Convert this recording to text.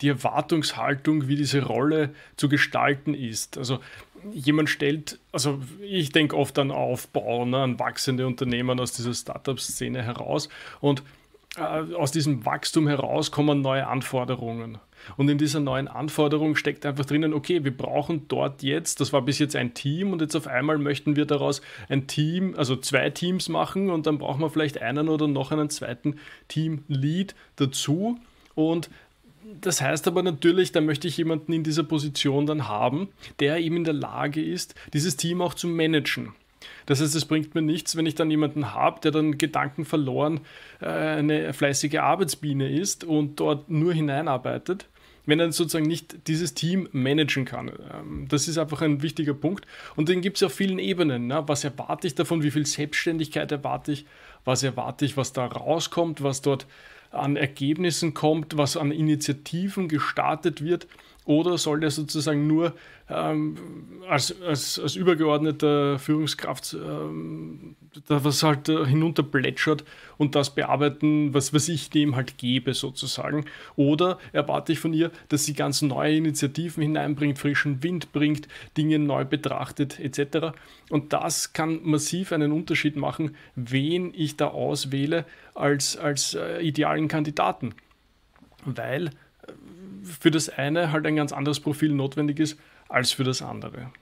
die Erwartungshaltung, wie diese Rolle zu gestalten ist. Also jemand stellt, also ich denke oft an Aufbau, ne, an wachsende Unternehmen aus dieser Startup-Szene heraus und äh, aus diesem Wachstum heraus kommen neue Anforderungen. Und in dieser neuen Anforderung steckt einfach drinnen, okay, wir brauchen dort jetzt, das war bis jetzt ein Team und jetzt auf einmal möchten wir daraus ein Team, also zwei Teams machen und dann brauchen wir vielleicht einen oder noch einen zweiten Team-Lead dazu. Und das heißt aber natürlich, da möchte ich jemanden in dieser Position dann haben, der eben in der Lage ist, dieses Team auch zu managen. Das heißt, es bringt mir nichts, wenn ich dann jemanden habe, der dann Gedanken verloren äh, eine fleißige Arbeitsbiene ist und dort nur hineinarbeitet, wenn er sozusagen nicht dieses Team managen kann. Ähm, das ist einfach ein wichtiger Punkt. Und den gibt es auf vielen Ebenen. Ne? Was erwarte ich davon? Wie viel Selbstständigkeit erwarte ich? Was erwarte ich, was da rauskommt? Was dort an Ergebnissen kommt? Was an Initiativen gestartet wird? Oder soll der sozusagen nur ähm, als, als, als übergeordneter Führungskraft ähm, da was halt äh, hinunterplätschert und das bearbeiten, was, was ich dem halt gebe sozusagen? Oder erwarte ich von ihr, dass sie ganz neue Initiativen hineinbringt, frischen Wind bringt, Dinge neu betrachtet etc. Und das kann massiv einen Unterschied machen, wen ich da auswähle als, als äh, idealen Kandidaten. Weil für das eine halt ein ganz anderes Profil notwendig ist als für das andere.